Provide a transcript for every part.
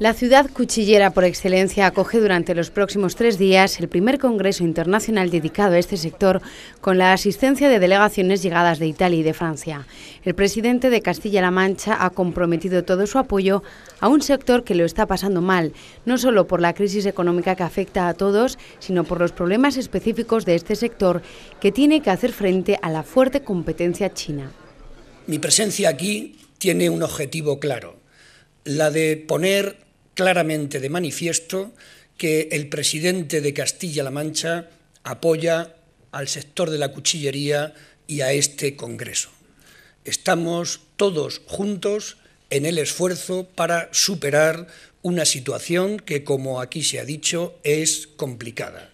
La ciudad cuchillera por excelencia acoge durante los próximos tres días el primer Congreso Internacional dedicado a este sector con la asistencia de delegaciones llegadas de Italia y de Francia. El presidente de Castilla-La Mancha ha comprometido todo su apoyo a un sector que lo está pasando mal, no solo por la crisis económica que afecta a todos, sino por los problemas específicos de este sector que tiene que hacer frente a la fuerte competencia china. Mi presencia aquí tiene un objetivo claro, la de poner claramente de manifiesto que el presidente de Castilla-La Mancha apoya al sector de la cuchillería y a este Congreso. Estamos todos juntos en el esfuerzo para superar una situación que, como aquí se ha dicho, es complicada.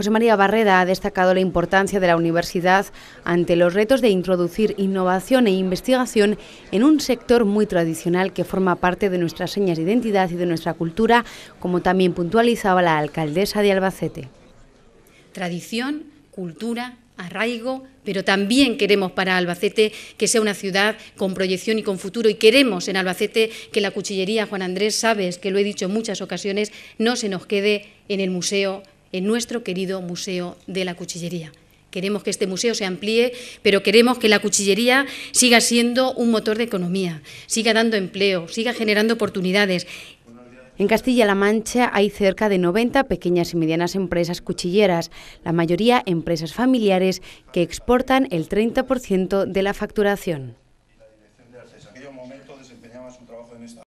José María Barreda ha destacado la importancia de la universidad ante los retos de introducir innovación e investigación en un sector muy tradicional que forma parte de nuestras señas de identidad y de nuestra cultura, como también puntualizaba la alcaldesa de Albacete. Tradición, cultura, arraigo, pero también queremos para Albacete que sea una ciudad con proyección y con futuro y queremos en Albacete que la cuchillería Juan Andrés, sabes que lo he dicho en muchas ocasiones, no se nos quede en el museo en nuestro querido Museo de la Cuchillería. Queremos que este museo se amplíe, pero queremos que la cuchillería siga siendo un motor de economía, siga dando empleo, siga generando oportunidades en Castilla-La Mancha hay cerca de 90 pequeñas y medianas empresas cuchilleras, la mayoría empresas familiares que exportan el 30% de la facturación.